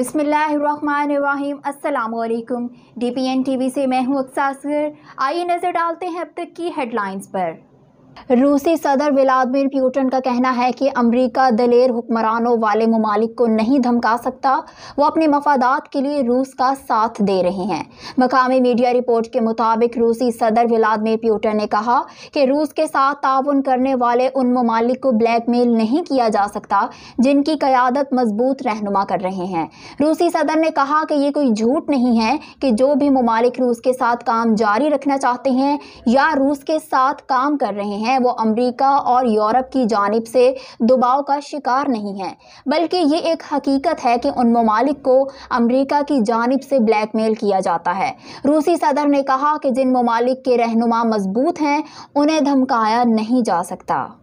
बिसमीम अल्लाम D P N T V से मैं हूँ अक्सासगर आइए नज़र डालते हैं अब तक की हेडलाइंस पर रूसी सदर व्लादिमिर प्यूटन का कहना है कि अमरीका दलेर हुक्मरानों वाले ममालिक को नहीं धमका सकता वो अपने मफादात के लिए रूस का साथ दे रहे हैं मकामी मीडिया रिपोर्ट के मुताबिक रूसी सदर व्लादिमिर प्यूटन ने कहा कि रूस के साथ ताउन करने वाले उन ममालिक को ब्लैकमेल नहीं किया जा सकता जिनकी क़्यादत मजबूत रहनुमा कर रहे हैं रूसी सदर ने कहा कि ये कोई झूठ नहीं है कि जो भी ममालिक रूस के साथ काम जारी रखना चाहते हैं या रूस के साथ काम कर रहे हैं हैं वो अमेरिका और यूरोप की जानब से दबाव का शिकार नहीं हैं बल्कि ये एक हकीकत है कि उन ममालिक को अमेरिका की जानब से ब्लैक मेल किया जाता है रूसी सदर ने कहा कि जिन ममालिक के रहनुमा मजबूत हैं उन्हें धमकाया नहीं जा सकता